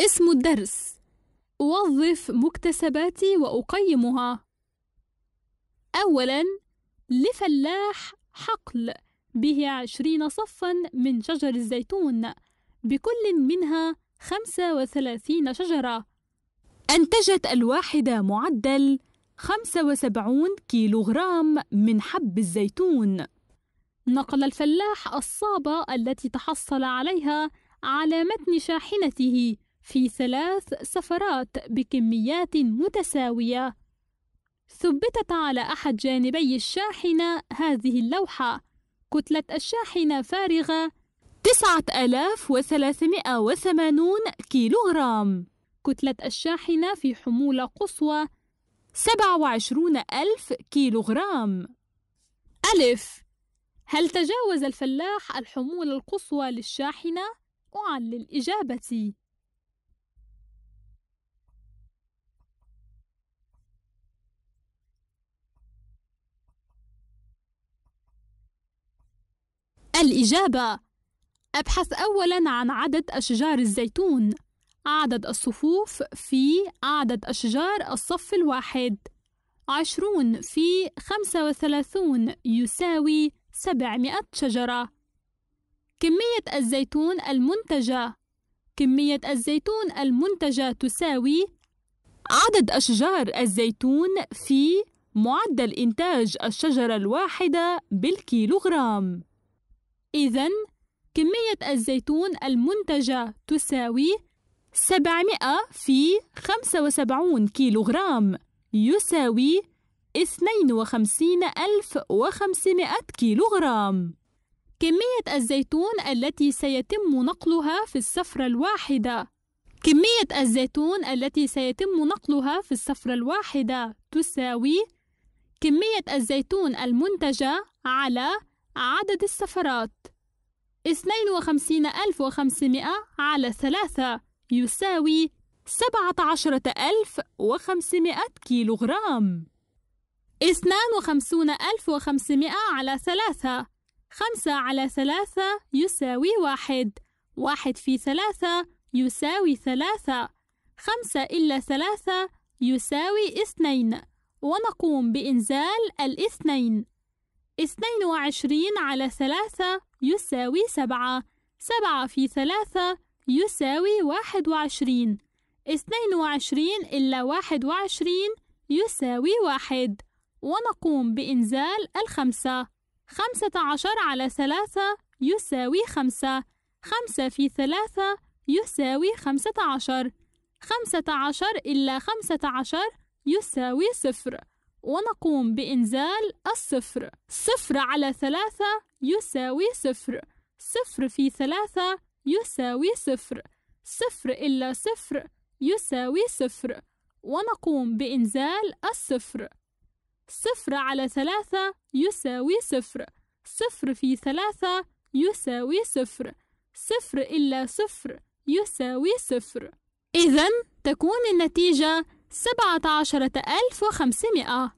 اسم الدرس أوظف مكتسباتي وأقيمها أولا لفلاح حقل به عشرين صفا من شجر الزيتون بكل منها خمسة وثلاثين شجرة أنتجت الواحدة معدل خمسة وسبعون كيلوغرام من حب الزيتون نقل الفلاح الصابة التي تحصل عليها على متن شاحنته في ثلاث سفرات بكميات متساوية. ثبتت على أحد جانبي الشاحنة هذه اللوحة. كتلة الشاحنة فارغة 9380 كيلوغرام. كتلة الشاحنة في حمولة قصوى 27000 كيلوغرام. ألف هل تجاوز الفلاح الحمولة القصوى للشاحنة؟ أعلل إجابتي الإجابة ابحث أولا عن عدد أشجار الزيتون عدد الصفوف في عدد أشجار الصف الواحد عشرون في خمسة وثلاثون يساوي سبعمائة شجرة كمية الزيتون المنتجة كمية الزيتون المنتجة تساوي عدد أشجار الزيتون في معدل إنتاج الشجرة الواحدة بالكيلوغرام إذا كمية الزيتون المنتجة تساوي 700 في 75 كيلوغرام يساوي 52500 كيلوغرام كمية الزيتون التي سيتم نقلها في السفرة الواحدة كمية الزيتون التي سيتم نقلها في السفرة الواحدة تساوي كمية الزيتون المنتجة على عدد السفرات 52500 على 3 يساوي 17500 كيلوغرام 52500 على 3 5 على 3 يساوي 1 1 في 3 يساوي 3 5 إلا 3 يساوي 2 ونقوم بإنزال الاثنين 22 على 3 يساوي سبعة سبعة في ثلاثة يساوي واحد وعشرين اثنين وعشرين إلا واحد وعشرين يساوي واحد ونقوم بإنزال الخمسة خمسة عشر على ثلاثة يساوي خمسة خمسة في ثلاثة يساوي خمسة عشر خمسة عشر إلا خمسة عشر يساوي صفر ونقوم بإنزال الصفر صفر على ثلاثة يساوي صفر صفر في ثلاثة يساوي صفر صفر إلا صفر يساوي صفر ونقوم بإنزال الصفر صفر على ثلاثة يساوي صفر صفر في ثلاثة يساوي صفر صفر إلا صفر يساوي صفر إذا تكون النتيجة سبعة عشرة ألف وخمسمائة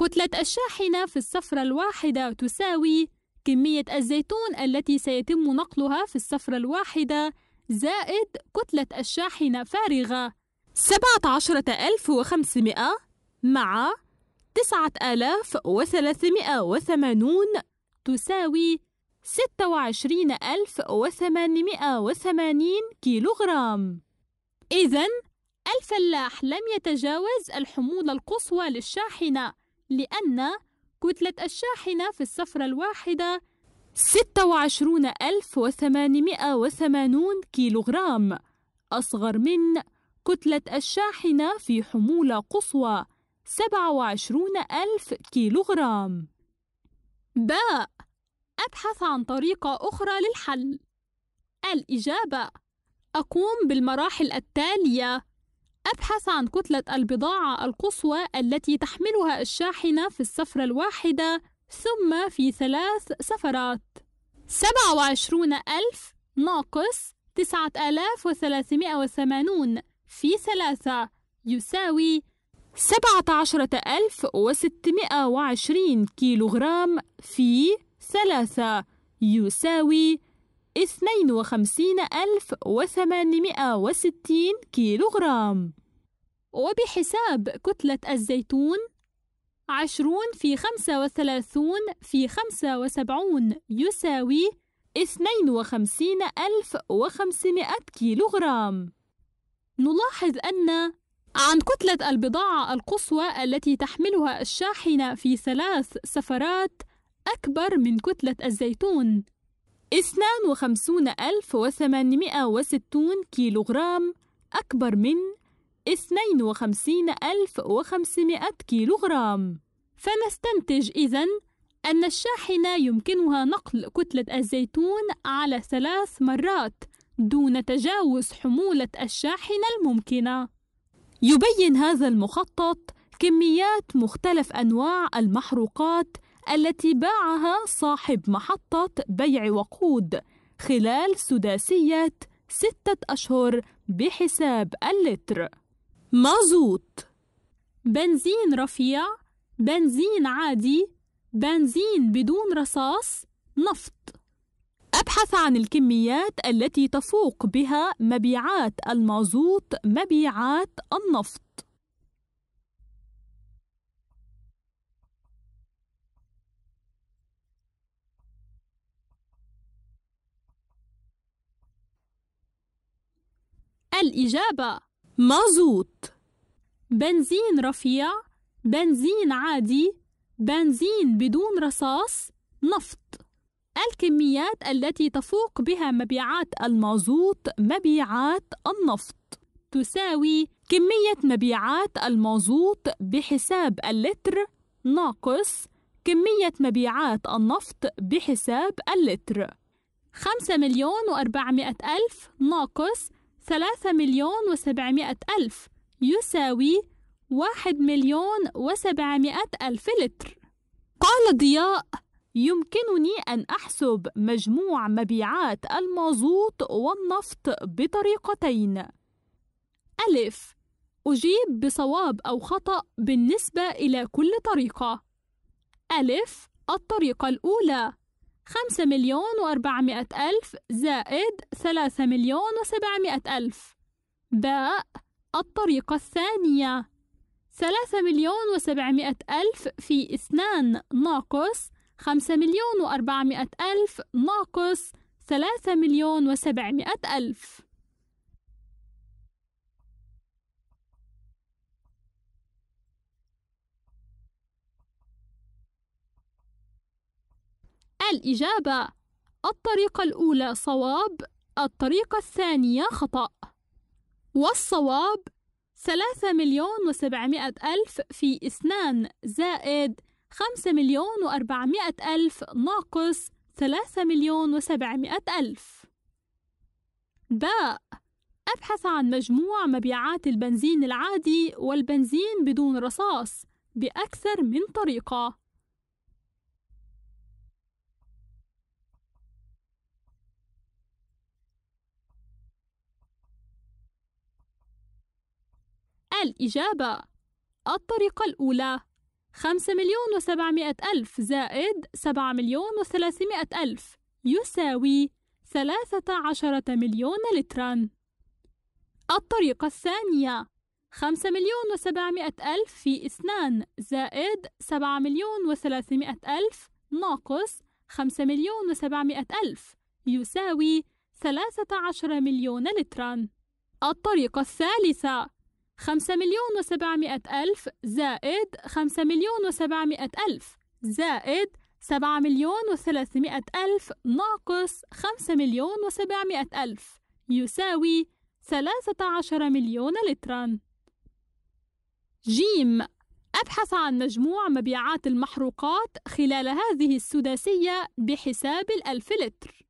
كتلة الشاحنة في السفرة الواحدة تساوي كمية الزيتون التي سيتم نقلها في السفرة الواحدة زائد كتلة الشاحنة فارغة 17500 مع 9380 تساوي 26880 كيلوغرام إذا الفلاح لم يتجاوز الحمولة القصوى للشاحنة لأن كتلة الشاحنة في الصفرة الواحدة 26880 كيلوغرام أصغر من كتلة الشاحنة في حمولة قصوى 27000 كيلوغرام باء أبحث عن طريقة أخرى للحل الإجابة أقوم بالمراحل التالية أبحث عن كتلة البضاعة القصوى التي تحملها الشاحنة في السفرة الواحدة ثم في ثلاث سفرات 27000 ناقص 9380 في ثلاثة يساوي 17620 كيلوغرام في ثلاثة يساوي 52860 كيلوغرام وبحساب كتلة الزيتون عشرون في خمسة وثلاثون في خمسة وسبعون يساوي اثنين وخمسين ألف وخمسمائة كيلوغرام نلاحظ أن عن كتلة البضاعة القصوى التي تحملها الشاحنة في ثلاث سفرات أكبر من كتلة الزيتون 52860 كيلوغرام أكبر من 52500 كيلوغرام فنستنتج إذا أن الشاحنة يمكنها نقل كتلة الزيتون على ثلاث مرات دون تجاوز حمولة الشاحنة الممكنة. يبين هذا المخطط كميات مختلف أنواع المحروقات التي باعها صاحب محطة بيع وقود خلال سداسية ستة أشهر بحساب اللتر. مازوت بنزين رفيع بنزين عادي بنزين بدون رصاص نفط ابحث عن الكميات التي تفوق بها مبيعات المازوت مبيعات النفط الإجابة مازوت بنزين رفيع بنزين عادي بنزين بدون رصاص نفط الكميات التي تفوق بها مبيعات المازوت مبيعات النفط تساوي كمية مبيعات المازوت بحساب اللتر ناقص كمية مبيعات النفط بحساب اللتر خمسة مليون وأربعمائة ألف ناقص ثلاثة مليون وسبعمائة ألف يساوي واحد مليون وسبعمائة ألف لتر قال ضياء يمكنني أن أحسب مجموع مبيعات المازوت والنفط بطريقتين ألف أجيب بصواب أو خطأ بالنسبة إلى كل طريقة ألف الطريقة الأولى خمسة مليون وأربعمائة ألف زائد ثلاثة مليون وسبعمائة ألف باء الطريقة الثانية ثلاثة مليون وسبعمائة ألف في اثنان ناقص خمسة مليون وأربعمائة ألف ناقص ثلاثة مليون وسبعمائة ألف الإجابة الطريقة الأولى صواب الطريقة الثانية خطأ والصواب ثلاثة مليون وسبعمائة ألف في اثنان زائد خمسة مليون وأربعمائة ألف ناقص ثلاثة مليون وسبعمائة ألف باء أبحث عن مجموع مبيعات البنزين العادي والبنزين بدون رصاص بأكثر من طريقة الإجابة الطريقة الأولى خمسة مليون وسبعمائة ألف زائد سبعة مليون وثلاثمائة ألف يساوي ثلاثة عشرة مليون لترا الطريقة الثانية خمسة مليون وسبعمائة ألف في اثنان زائد سبعة مليون وثلاثمائة ألف ناقص خمسة مليون وسبعمائة ألف يساوي ثلاثة عشر مليون لترا الطريقة الثالثة خمسة مليون وسبعمائة ألف زائد خمسة مليون وسبعمائة ألف زائد سبعة مليون وثلاثمائة ألف ناقص خمسة مليون وسبعمائة ألف يساوي ثلاثة عشر مليون لترا جيم أبحث عن مجموع مبيعات المحروقات خلال هذه السداسية بحساب الألف لتر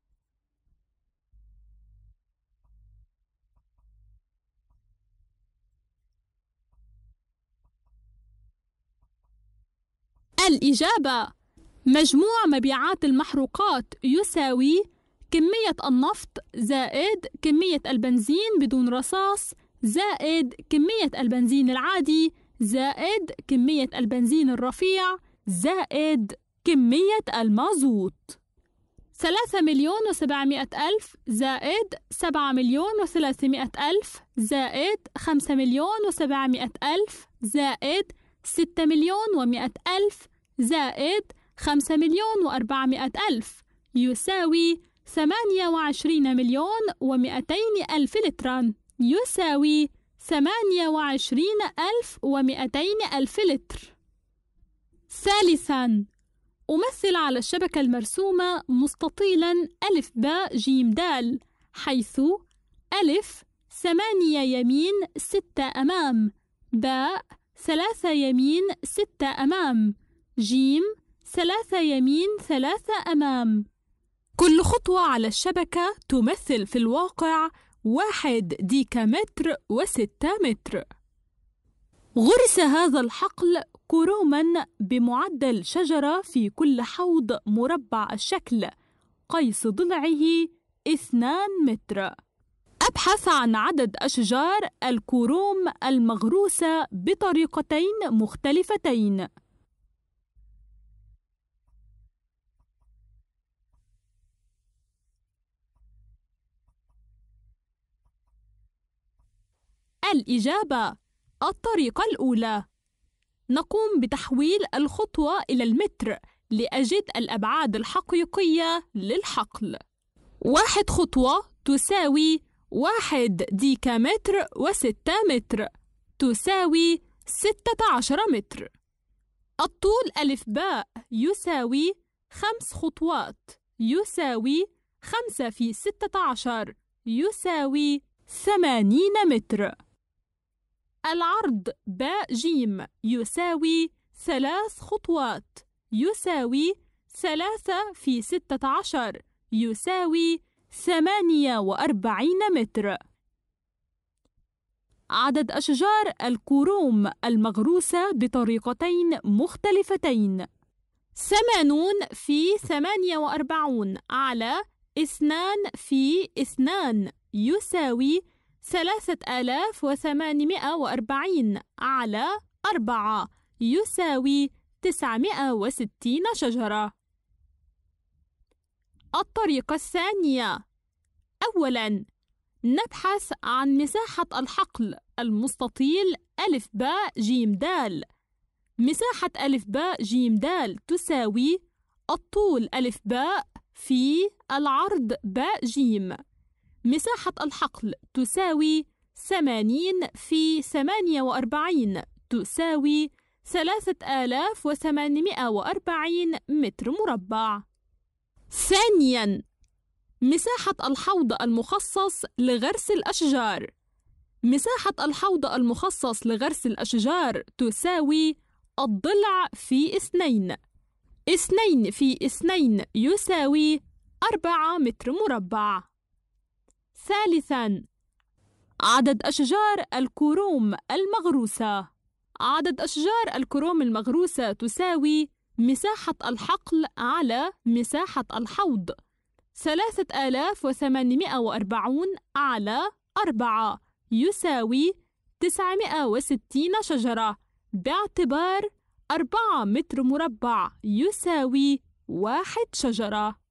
الإجابة مجموع مبيعات المحروقات يساوي كمية النفط زائد كمية البنزين بدون رصاص زائد كمية البنزين العادي زائد كمية البنزين الرفيع زائد كمية المازوت ثلاثة مليون وسبعمائة ألف زائد سبعة مليون وثلاثمائة ألف زائد خمسة مليون وسبعمائة ألف زائد ستة مليون ومائة ألف زائد خمسة مليون وأربعمائة ألف يساوي ثمانية وعشرين مليون ومئتين ألف لترا يساوي ثمانية وعشرين ألف ومئتين ألف لتر ثالثا أمثل على الشبكة المرسومة مستطيلا ألف باء جيم دال حيث ألف ثمانية يمين ستة أمام باء ثلاثة يمين ستة أمام جيم ثلاثة يمين ثلاثة أمام كل خطوة على الشبكة تمثل في الواقع واحد ديكامتر وستة متر غرس هذا الحقل كروما بمعدل شجرة في كل حوض مربع الشكل قيس ضلعه اثنان متر أبحث عن عدد أشجار الكروم المغروسة بطريقتين مختلفتين الإجابة الطريقة الأولى نقوم بتحويل الخطوة إلى المتر لأجد الأبعاد الحقيقية للحقل واحد خطوة تساوي واحد ديكامتر وستة متر تساوي ستة عشر متر الطول ألف باء يساوي خمس خطوات يساوي خمسة في ستة عشر يساوي ثمانين متر العرض ب ج يساوي ثلاث خطوات يساوي ثلاثة في ستة عشر يساوي ثمانية وأربعين متر عدد أشجار الكروم المغروسة بطريقتين مختلفتين ثمانون في ثمانية وأربعون على اثنان في اثنان يساوي ثلاثة آلاف وثمانمائة وأربعين على أربعة يساوي تسعمائة وستين شجرة الطريقة الثانية أولاً نبحث عن مساحة الحقل المستطيل ألف باء جيم دال مساحة ألف باء جيم دال تساوي الطول ألف باء في العرض باء جيم مساحة الحقل تساوي 80 في 48 تساوي 3840 متر مربع ثانياً مساحة الحوض المخصص لغرس الأشجار مساحة الحوض المخصص لغرس الأشجار تساوي الضلع في اثنين اثنين في اثنين يساوي أربعة متر مربع ثالثا عدد أشجار الكروم المغروسة عدد أشجار الكروم المغروسة تساوي مساحة الحقل على مساحة الحوض ثلاثة آلاف وثمانمائة وأربعون على أربعة يساوي تسعمائة وستين شجرة باعتبار أربعة متر مربع يساوي واحد شجرة